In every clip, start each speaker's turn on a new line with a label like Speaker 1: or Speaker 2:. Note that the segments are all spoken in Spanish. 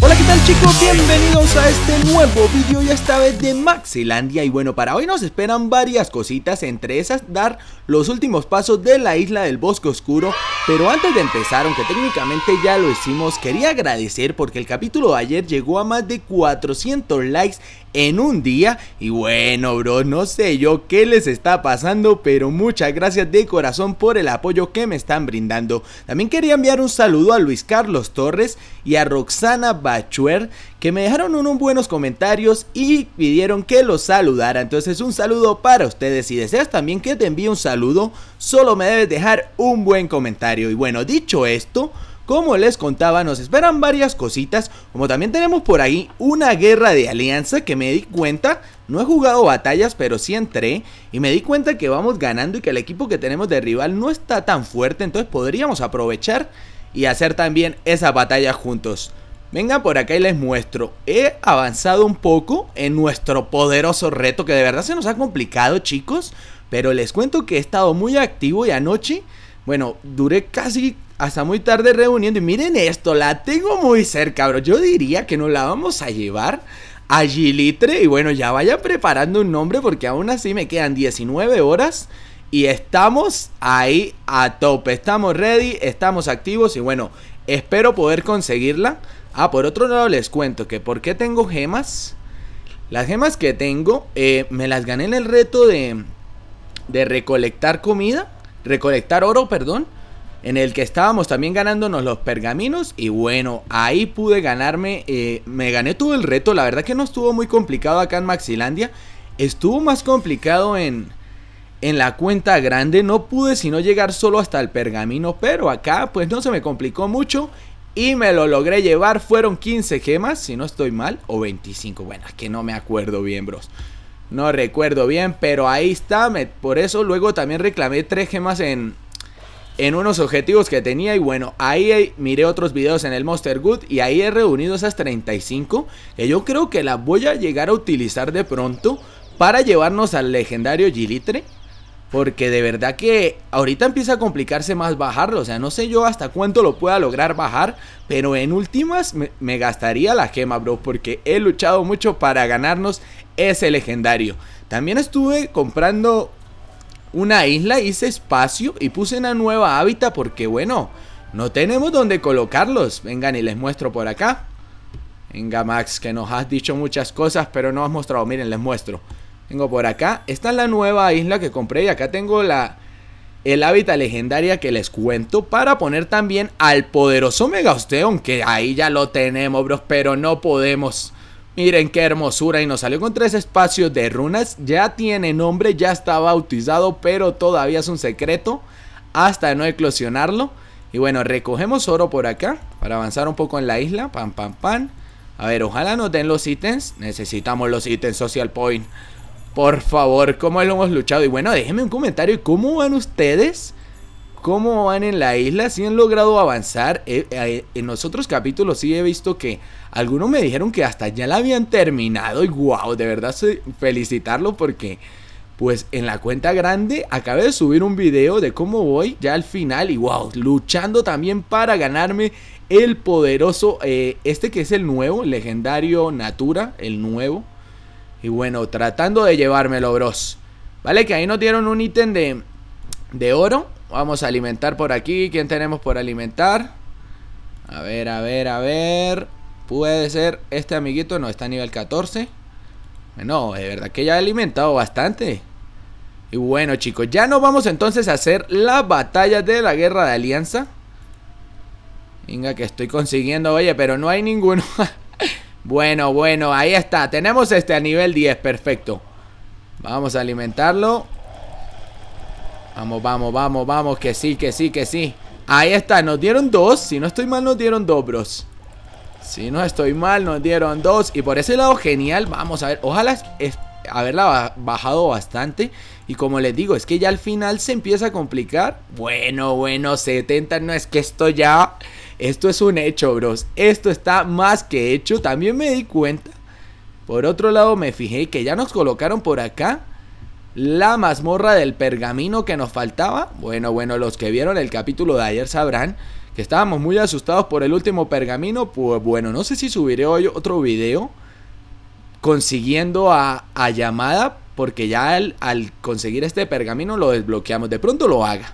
Speaker 1: Hola, ¿qué tal chicos? Bienvenidos a este nuevo vídeo y esta vez de Maxilandia y bueno, para hoy nos esperan varias cositas, entre esas dar los últimos pasos de la isla del bosque oscuro pero antes de empezar, aunque técnicamente ya lo hicimos, quería agradecer porque el capítulo de ayer llegó a más de 400 likes en un día. Y bueno, bro, no sé yo qué les está pasando, pero muchas gracias de corazón por el apoyo que me están brindando. También quería enviar un saludo a Luis Carlos Torres y a Roxana Bachuer, que me dejaron unos buenos comentarios y pidieron que los saludara. Entonces un saludo para ustedes. Si deseas también que te envíe un saludo, solo me debes dejar un buen comentario. Y bueno, dicho esto... Como les contaba, nos esperan varias cositas, como también tenemos por ahí una guerra de alianza que me di cuenta, no he jugado batallas, pero sí entré y me di cuenta que vamos ganando y que el equipo que tenemos de rival no está tan fuerte, entonces podríamos aprovechar y hacer también esa batalla juntos. Vengan por acá y les muestro. He avanzado un poco en nuestro poderoso reto que de verdad se nos ha complicado, chicos. Pero les cuento que he estado muy activo y anoche, bueno, duré casi hasta muy tarde reuniendo. Y miren esto, la tengo muy cerca, bro. Yo diría que nos la vamos a llevar a Gilitre. Y bueno, ya vayan preparando un nombre porque aún así me quedan 19 horas. Y estamos ahí a tope. Estamos ready, estamos activos. Y bueno, espero poder conseguirla. Ah, por otro lado les cuento que por qué tengo gemas. Las gemas que tengo eh, me las gané en el reto de, de recolectar comida. Recolectar oro, perdón en el que estábamos también ganándonos los pergaminos y bueno, ahí pude ganarme, eh, me gané todo el reto, la verdad que no estuvo muy complicado acá en Maxilandia, estuvo más complicado en, en la cuenta grande, no pude sino llegar solo hasta el pergamino, pero acá pues no se me complicó mucho y me lo logré llevar, fueron 15 gemas, si no estoy mal, o 25, bueno, es que no me acuerdo bien bros. No recuerdo bien, pero ahí está. por eso luego también reclamé tres gemas en, en unos objetivos que tenía y bueno, ahí eh, miré otros videos en el Monster Good y ahí he reunido esas 35 que yo creo que las voy a llegar a utilizar de pronto para llevarnos al legendario Gilitre. Porque de verdad que ahorita empieza a complicarse más bajarlo. O sea, no sé yo hasta cuánto lo pueda lograr bajar. Pero en últimas me, me gastaría la gema, bro. Porque he luchado mucho para ganarnos ese legendario. También estuve comprando una isla, hice espacio y puse una nueva hábitat porque bueno, no tenemos donde colocarlos. Vengan y les muestro por acá. Venga Max, que nos has dicho muchas cosas pero no has mostrado. Miren, les muestro. Tengo por acá. Esta es la nueva isla que compré y acá tengo la... El hábitat legendaria que les cuento para poner también al poderoso Megasteon, que ahí ya lo tenemos, bros, pero no podemos Miren qué hermosura y nos salió con tres espacios de runas. Ya tiene nombre, ya está bautizado, pero todavía es un secreto hasta no eclosionarlo. Y bueno, recogemos oro por acá para avanzar un poco en la isla. Pam, pam, pam. A ver, ojalá nos den los ítems. Necesitamos los ítems Social Point. Por favor, cómo lo hemos luchado. Y bueno, déjenme un comentario. ¿Cómo van ustedes cómo van en la isla, si han logrado avanzar. Eh, eh, en los otros capítulos sí he visto que algunos me dijeron que hasta ya la habían terminado y wow, de verdad felicitarlo porque pues en la cuenta grande acabé de subir un video de cómo voy ya al final y wow, luchando también para ganarme el poderoso, eh, este que es el nuevo, legendario Natura, el nuevo. Y bueno, tratando de llevármelo, bros. Vale, que ahí nos dieron un ítem de oro Vamos a alimentar por aquí. ¿Quién tenemos por alimentar? A ver, a ver, a ver. Puede ser este amiguito. No, está a nivel 14. No, de verdad que ya ha alimentado bastante. Y bueno, chicos, ya nos vamos entonces a hacer la batalla de la guerra de alianza. Venga, que estoy consiguiendo, oye, pero no hay ninguno. bueno, bueno, ahí está. Tenemos este a nivel 10, perfecto. Vamos a alimentarlo. Vamos, vamos, vamos, vamos, que sí, que sí, que sí Ahí está, nos dieron dos Si no estoy mal, nos dieron dos, bros Si no estoy mal, nos dieron dos Y por ese lado, genial, vamos a ver Ojalá haberla bajado bastante Y como les digo, es que ya al final se empieza a complicar Bueno, bueno, 70 No, es que esto ya... Esto es un hecho, bros Esto está más que hecho También me di cuenta Por otro lado, me fijé que ya nos colocaron por acá la mazmorra del pergamino que nos faltaba. Bueno, bueno, los que vieron el capítulo de ayer sabrán que estábamos muy asustados por el último pergamino. Pues bueno, no sé si subiré hoy otro video consiguiendo a, llamada. Porque ya al, al conseguir este pergamino lo desbloqueamos. De pronto lo haga.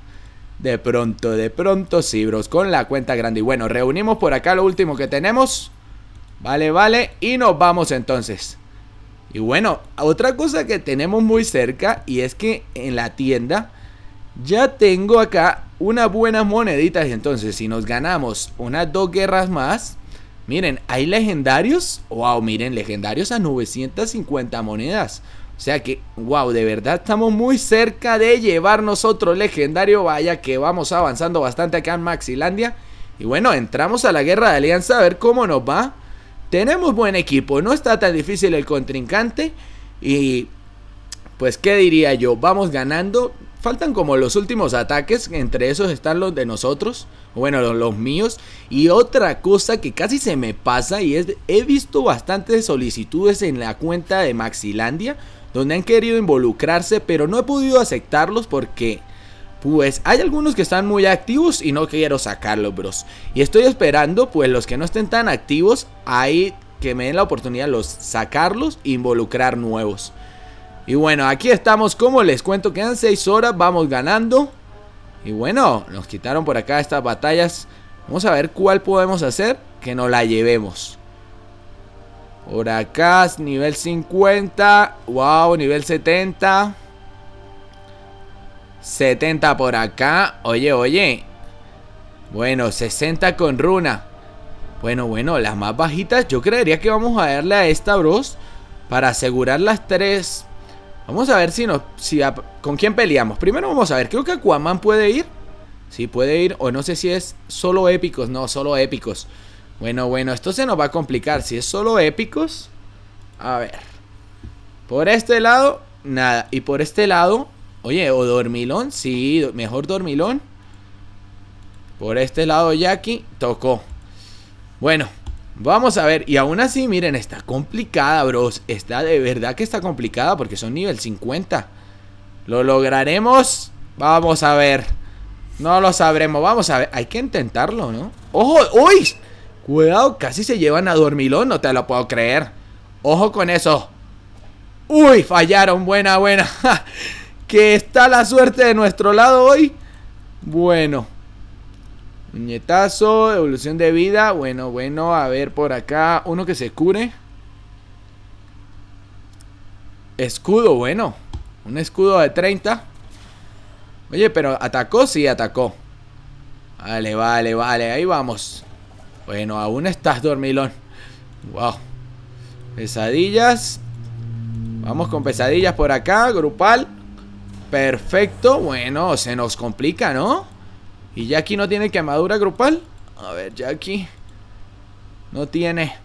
Speaker 1: De pronto, de pronto, sí, bros, con la cuenta grande. Y bueno, reunimos por acá lo último que tenemos. Vale, vale, y nos vamos entonces. Y bueno, otra cosa que tenemos muy cerca y es que en la tienda ya tengo acá unas buenas moneditas. Entonces, si nos ganamos unas dos guerras más, miren, hay legendarios. Wow, miren, legendarios a 950 monedas. O sea que, wow, de verdad estamos muy cerca de llevarnos otro legendario. Vaya que vamos avanzando bastante acá en Maxilandia. Y bueno, entramos a la guerra de alianza a ver cómo nos va tenemos buen equipo, no está tan difícil el contrincante y pues qué diría yo, vamos ganando. Faltan como los últimos ataques, entre esos están los de nosotros, bueno, los, los, míos. Y otra cosa que casi se me pasa y es, he visto bastantes solicitudes en la cuenta de Maxilandia, donde han querido involucrarse, pero no he podido aceptarlos porque pues hay algunos que están muy activos y no quiero sacarlos, bros. Y estoy esperando, pues los que no estén tan activos, ahí que me den la oportunidad los sacarlos e involucrar nuevos. Y bueno, aquí estamos, como les cuento, quedan 6 horas, vamos ganando. Y bueno, nos quitaron por acá estas batallas. Vamos a ver cuál podemos hacer que nos la llevemos. Por acá, nivel 50. Wow, nivel 70. 70 por acá. Oye, oye. Bueno, 60 con runa. Bueno, bueno, las más bajitas. Yo creería que vamos a darle a esta, bros. Para asegurar las tres. Vamos a ver si nos. Si ¿Con quién peleamos? Primero vamos a ver. Creo que Aquaman puede ir. Si puede ir. O no sé si es solo épicos. No, solo épicos. Bueno, bueno, esto se nos va a complicar. Si es solo épicos. A ver. Por este lado, nada. Y por este lado, Oye, o dormilón, sí, mejor dormilón. Por este lado Jackie, tocó. Bueno, vamos a ver. Y aún así, miren, está complicada, bros. Está de verdad que está complicada porque son nivel 50. ¿Lo lograremos? Vamos a ver. No lo sabremos. Vamos a ver. Hay que intentarlo, ¿no? ¡Ojo! ¡Uy! Cuidado, casi se llevan a dormilón. No te lo puedo creer. Ojo con eso. ¡Uy! Fallaron. Buena, buena. que está la suerte de nuestro lado hoy. Bueno. Muñetazo, evolución de vida. Bueno, bueno, a ver por acá. Uno que se cure. Escudo, bueno. Un escudo de 30. Oye, pero atacó, sí, atacó. Vale, vale, vale. Ahí vamos. Bueno, aún estás dormilón. Wow. Pesadillas. Vamos con pesadillas por acá. Grupal. Perfecto, bueno, se nos complica, ¿no? ¿Y Jackie no tiene quemadura grupal? A ver, Jackie. No tiene.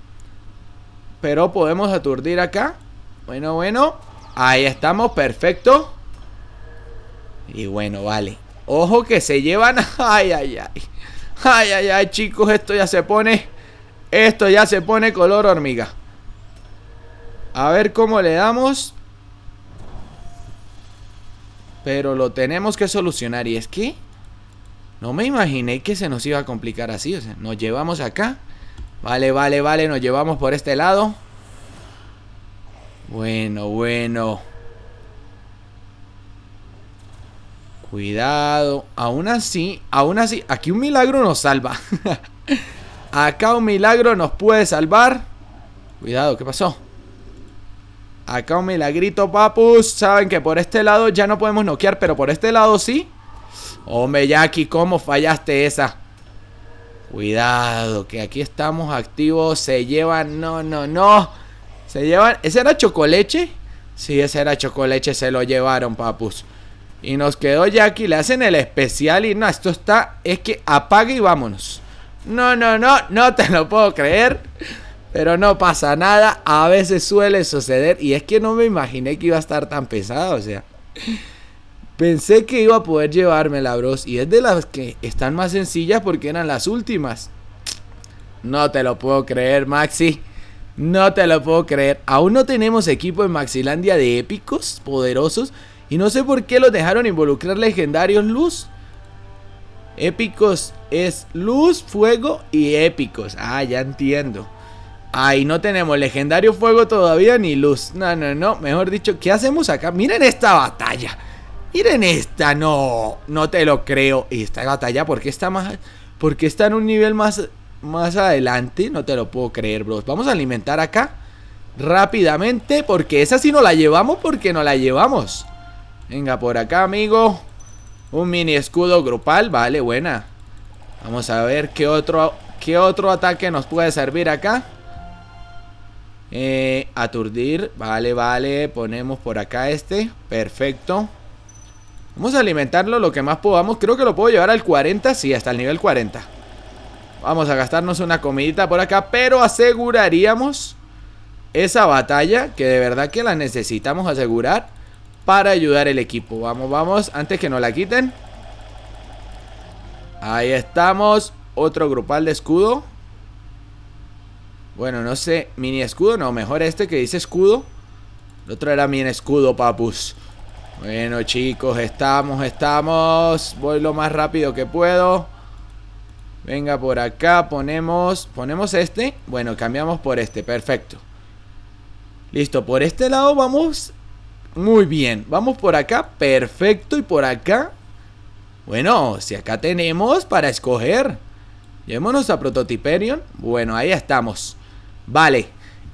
Speaker 1: Pero podemos aturdir acá. Bueno, bueno. Ahí estamos, perfecto. Y bueno, vale. Ojo que se llevan. Ay, ay, ay. Ay, ay, ay, chicos. Esto ya se pone. Esto ya se pone color hormiga. A ver cómo le damos. Pero lo tenemos que solucionar. Y es que no me imaginé que se nos iba a complicar así. O sea, nos llevamos acá. Vale, vale, vale. Nos llevamos por este lado. Bueno, bueno. Cuidado. Aún así, aún así. Aquí un milagro nos salva. Acá un milagro nos puede salvar. Cuidado, ¿qué pasó? Acá un milagrito, papus. Saben que por este lado ya no podemos noquear, pero por este lado sí. Hombre, Jackie, ¿cómo fallaste esa? Cuidado, que aquí estamos activos. Se llevan. No, no, no. Se llevan. ¿Ese era chocoleche? Sí, ese era chocoleche. Se lo llevaron, papus. Y nos quedó Jackie. Le hacen el especial. Y no, esto está. Es que apague y vámonos. No, no, no. No te lo puedo creer. Pero no pasa nada, a veces suele suceder y es que no me imaginé que iba a estar tan pesada, o sea. Pensé que iba a poder llevármela, bros, y es de las que están más sencillas porque eran las últimas. No te lo puedo creer, Maxi. No te lo puedo creer. Aún no tenemos equipo en Maxilandia de épicos, poderosos, y no sé por qué los dejaron involucrar legendarios luz. Épicos es luz, fuego y épicos. Ah, ya entiendo. Ay, no tenemos legendario fuego todavía ni luz. No, no, no. Mejor dicho, ¿qué hacemos acá? Miren esta batalla. Miren esta. No, no te lo creo. Y esta batalla, ¿por qué está más... ¿Por qué está en un nivel más, más adelante? No te lo puedo creer, bros. Vamos a alimentar acá rápidamente porque esa sí no la llevamos porque no la llevamos. Venga, por acá, amigo. Un mini escudo grupal. Vale, buena. Vamos a ver qué otro, qué otro ataque nos puede servir acá. Eh, aturdir, vale, vale. Ponemos por acá este. Perfecto. Vamos a alimentarlo lo que más podamos. Creo que lo puedo llevar al 40, sí, hasta el nivel 40. Vamos a gastarnos una comidita por acá, pero aseguraríamos esa batalla que de verdad que la necesitamos asegurar para ayudar el equipo. Vamos, vamos, antes que nos la quiten. Ahí estamos, otro grupal de escudo. Bueno, no sé, mini escudo, no, mejor este que dice escudo El otro era mini escudo, papus Bueno, chicos, estamos, estamos Voy lo más rápido que puedo Venga, por acá ponemos... Ponemos este Bueno, cambiamos por este, perfecto Listo, por este lado vamos muy bien. Vamos por acá, perfecto. Y por acá, bueno, si acá tenemos para escoger. Llevémonos a Prototiperion. Bueno, ahí estamos. Vale,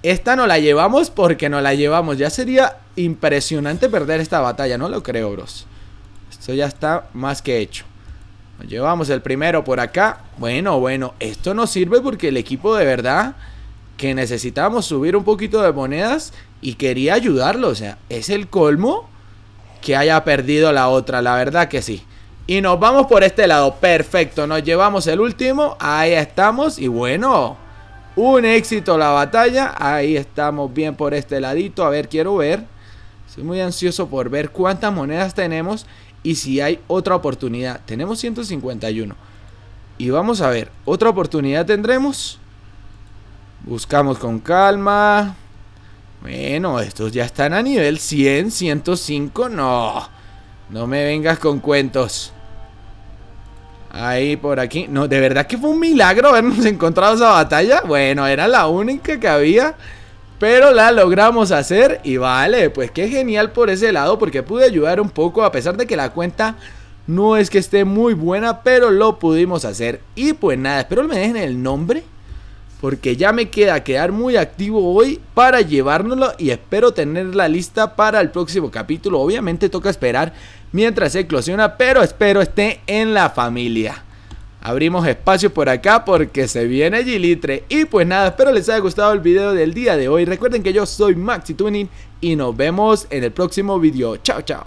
Speaker 1: esta no la llevamos porque no la llevamos. Ya sería impresionante perder esta batalla, no lo creo, bros. Esto ya está más que hecho. Nos llevamos el primero por acá. Bueno, bueno, esto nos sirve porque el equipo de verdad que necesitábamos subir un poquito de monedas y quería ayudarlo. O sea, es el colmo que haya perdido la otra, la verdad que sí. Y nos vamos por este lado, perfecto, nos llevamos el último, ahí estamos y bueno, un éxito la batalla. Ahí estamos bien por este ladito. A ver, quiero ver. Estoy muy ansioso por ver cuántas monedas tenemos y si hay otra oportunidad. Tenemos 151. Y vamos a ver, ¿otra oportunidad tendremos? Buscamos con calma. Bueno, estos ya están a nivel 100, 105. No, no me vengas con cuentos. Ahí por aquí. No, de verdad que fue un milagro habernos encontrado esa batalla. Bueno, era la única que había. Pero la logramos hacer y vale, pues qué genial por ese lado porque pude ayudar un poco a pesar de que la cuenta no es que esté muy buena, pero lo pudimos hacer. Y pues nada, espero me dejen el nombre porque ya me queda quedar muy activo hoy para llevárnoslo y espero tener la lista para el próximo capítulo. Obviamente toca esperar mientras se eclosiona, pero espero esté en la familia. Abrimos espacio por acá porque se viene Gilitre. Y pues nada, espero les haya gustado el video del día de hoy. Recuerden que yo soy Maxi Tuning y nos vemos en el próximo video. Chao, chao.